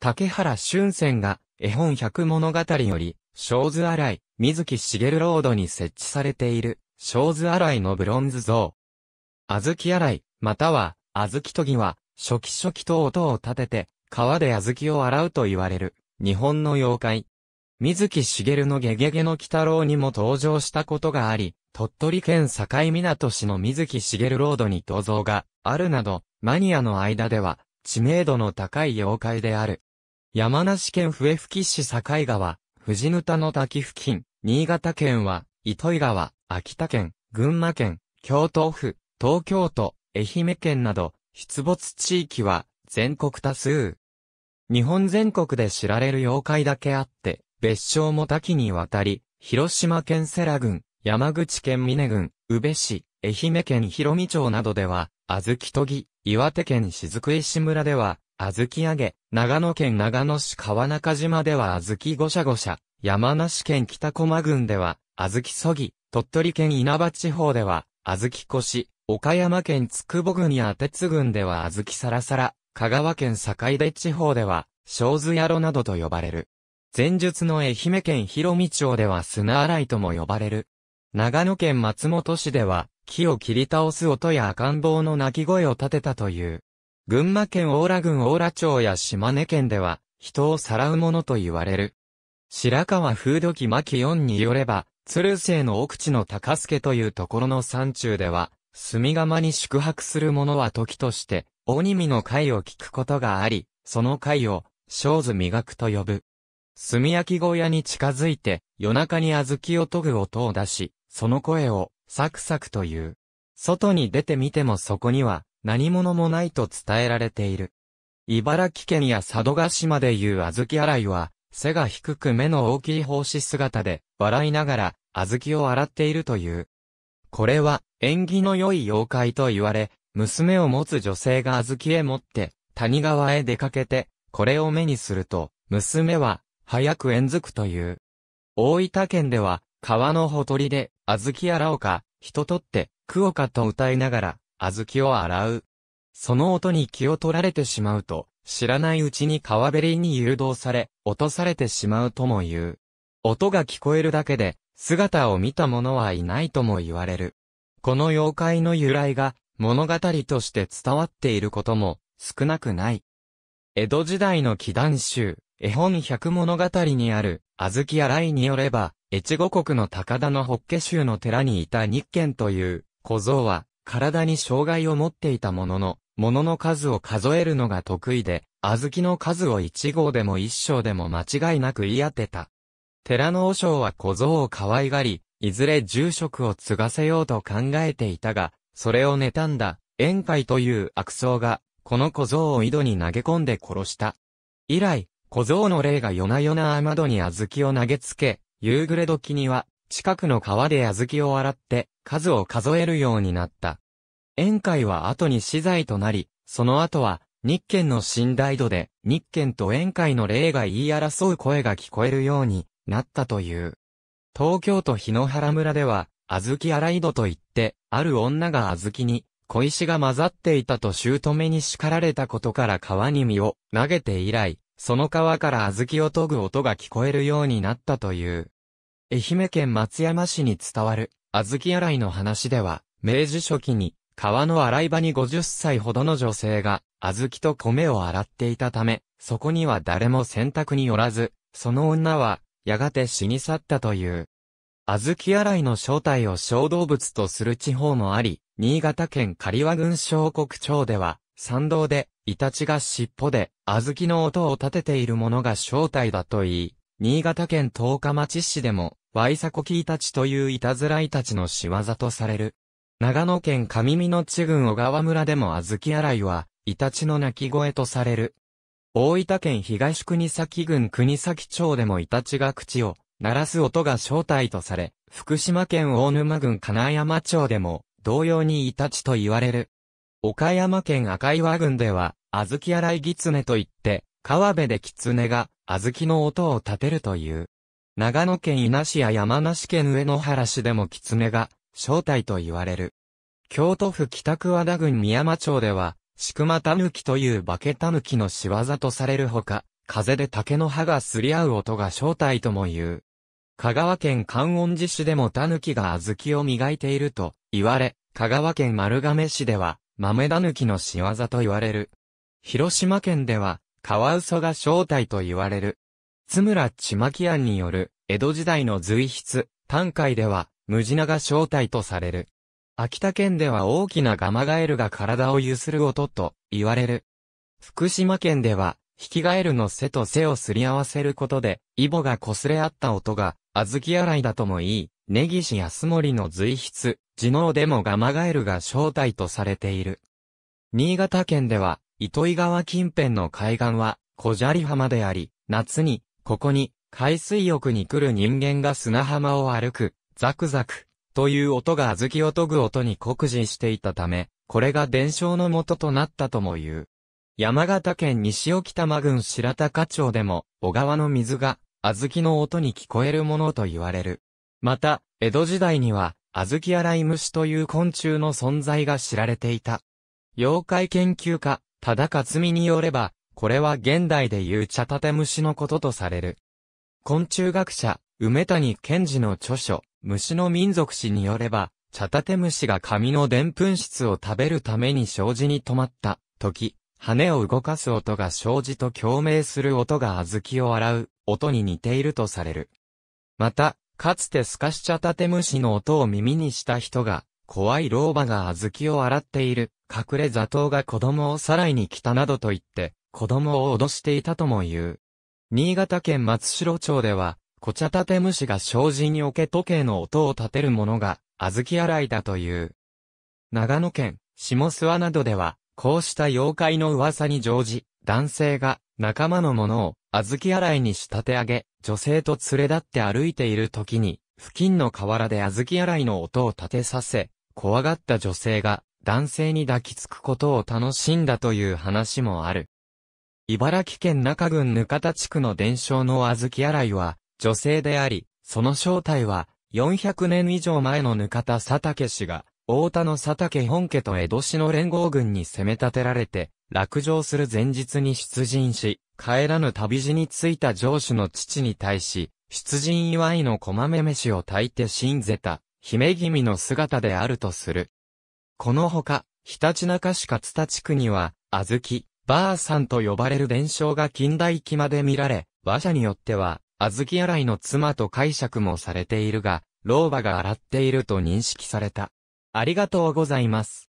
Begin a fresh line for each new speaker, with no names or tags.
竹原俊仙が絵本百物語より、小図洗い、水木しげるロードに設置されている、小図洗いのブロンズ像。あずき洗い、または、あずき研ぎは、初期初期と音を立てて、川であずきを洗うと言われる、日本の妖怪。水木しげるのゲゲゲの鬼太郎にも登場したことがあり、鳥取県境港市の水木しげるロードに銅像があるなど、マニアの間では、知名度の高い妖怪である。山梨県笛吹市境川、藤沼田の滝付近、新潟県は、糸魚川、秋田県、群馬県、京都府、東京都、愛媛県など、出没地域は、全国多数。日本全国で知られる妖怪だけあって、別称も多岐にわたり、広島県世羅郡、山口県峰郡、宇部市、愛媛県広美町などでは、小豆とぎ、岩手県雫石村では、小豆揚げ、長野県長野市川中島では小豆ごしゃごしゃ、山梨県北駒郡では、小豆そぎ、鳥取県稲葉地方では、小豆こし、岡山県つくぼ郡や鉄郡では小豆さらさら、香川県坂出地方では、小津野郎などと呼ばれる。前述の愛媛県広見町では砂洗いとも呼ばれる。長野県松本市では、木を切り倒す音や赤ん坊の鳴き声を立てたという。群馬県大良郡大良町や島根県では、人をさらうものと言われる。白川風土記巻4によれば、鶴生の奥地の高助というところの山中では、住釜に宿泊する者は時として、鬼見の会を聞くことがあり、その会を、小図磨くと呼ぶ。炭焼き小屋に近づいて、夜中に小豆を研ぐ音を出し、その声を、サクサクという。外に出てみてもそこには、何者もないと伝えられている。茨城県や佐渡島でいう小豆洗いは、背が低く目の大きい奉仕姿で、笑いながら、小豆を洗っているという。これは、縁起の良い妖怪と言われ、娘を持つ女性が小豆へ持って、谷川へ出かけて、これを目にすると、娘は、早く縁づくという。大分県では、川のほとりで、小豆やらおか、人とって、食おかと歌いながら、小豆を洗う。その音に気を取られてしまうと、知らないうちに川べりに誘導され、落とされてしまうとも言う。音が聞こえるだけで、姿を見た者はいないとも言われる。この妖怪の由来が、物語として伝わっていることも、少なくない。江戸時代の祈願集、絵本百物語にある、小豆洗いによれば、越後国の高田の法華宗の寺にいた日賢という、小僧は、体に障害を持っていたものの、ものの数を数えるのが得意で、小豆の数を一号でも一章でも間違いなく言い当てた。寺の和尚は小僧を可愛がり、いずれ住職を継がせようと考えていたが、それを妬んだ、宴会という悪僧が、この小僧を井戸に投げ込んで殺した。以来、小僧の霊が夜な夜な雨戸に小豆を投げつけ、夕暮れ時には、近くの川で小豆を洗って、数を数えるようになった。宴会は後に死罪となり、その後は、日賢の信頼度で、日賢と宴会の例が言い争う声が聞こえるようになったという。東京都日野原村では、小豆洗い戸といって、ある女が小豆に、小石が混ざっていたと姑に叱られたことから川に身を投げて以来、その川から小豆を研ぐ音が聞こえるようになったという。愛媛県松山市に伝わる、小豆洗いの話では、明治初期に、川の洗い場に50歳ほどの女性が、小豆と米を洗っていたため、そこには誰も洗濯によらず、その女は、やがて死に去ったという。小豆洗いの正体を小動物とする地方もあり、新潟県刈羽郡小国町では、山道で、イタチが尻尾で、小豆の音を立てているものが正体だと言い、新潟県十日町市でも、ワイサコキイタチといういたずらイタチの仕業とされる。長野県上美野地郡小川村でも小豆洗いは、イタチの鳴き声とされる。大分県東国崎郡国崎町でもイタチが口を鳴らす音が正体とされ、福島県大沼郡金山町でも同様にイタチと言われる。岡山県赤岩郡では、小豆洗い狐といって、川辺で狐が小豆の音を立てるという。長野県伊那市や山梨県上野原市でも狐が、正体と言われる。京都府北区和田郡宮間町では、シクマタヌキという化けタヌキの仕業とされるほか、風で竹の葉がすり合う音が正体とも言う。香川県観音寺市でもタヌキが小豆を磨いていると言われ、香川県丸亀市では、豆タヌキの仕業と言われる。広島県では、カワウソが正体と言われる。津村ちまき庵による、江戸時代の随筆、短海では、ムジナが正体とされる。秋田県では大きなガマガエルが体を揺する音と言われる。福島県では、ヒキガエルの背と背をすり合わせることで、イボが擦れ合った音が、小豆洗いだともいい、根岸安森の随筆、地能でもガマガエルが正体とされている。新潟県では、糸井川近辺の海岸は、小砂利浜であり、夏に、ここに、海水浴に来る人間が砂浜を歩く、ザクザク、という音が小豆を研ぐ音に酷似していたため、これが伝承の元となったとも言う。山形県西沖玉郡白鷹町でも、小川の水が、小豆の音に聞こえるものと言われる。また、江戸時代には、小豆洗い虫という昆虫の存在が知られていた。妖怪研究家、忠勝によれば、これは現代でいう茶立虫のこととされる。昆虫学者、梅谷健二の著書、虫の民族史によれば、茶立虫が紙のぷ粉質を食べるために障子に止まった時、羽を動かす音が障子と共鳴する音が小豆を洗う音に似ているとされる。また、かつてスカシチャタテムシの音を耳にした人が、怖い老婆が小豆を洗っている、隠れ座頭が子供をさらいに来たなどと言って、子供を脅していたとも言う。新潟県松代町では、小茶立虫が障子にけ時計の音を立てるものが、小豆洗いだという。長野県、下諏訪などでは、こうした妖怪の噂に乗じ、男性が仲間のものを小豆洗いに仕立て上げ、女性と連れ立って歩いている時に、付近の河原で小豆洗いの音を立てさせ、怖がった女性が男性に抱きつくことを楽しんだという話もある。茨城県中郡かた地区の伝承の小豆洗いは、女性であり、その正体は、400年以上前のかた佐竹氏が、大田の佐竹本家と江戸市の連合軍に攻め立てられて、落城する前日に出陣し、帰らぬ旅路に着いた上司の父に対し、出陣祝いの小豆飯を炊いて信ぜた、姫君の姿であるとする。このほか、ひたちなか市勝田地区には、小豆、ばあさんと呼ばれる伝承が近代期まで見られ、馬車によっては、小豆洗いの妻と解釈もされているが、老婆が洗っていると認識された。ありがとうございます。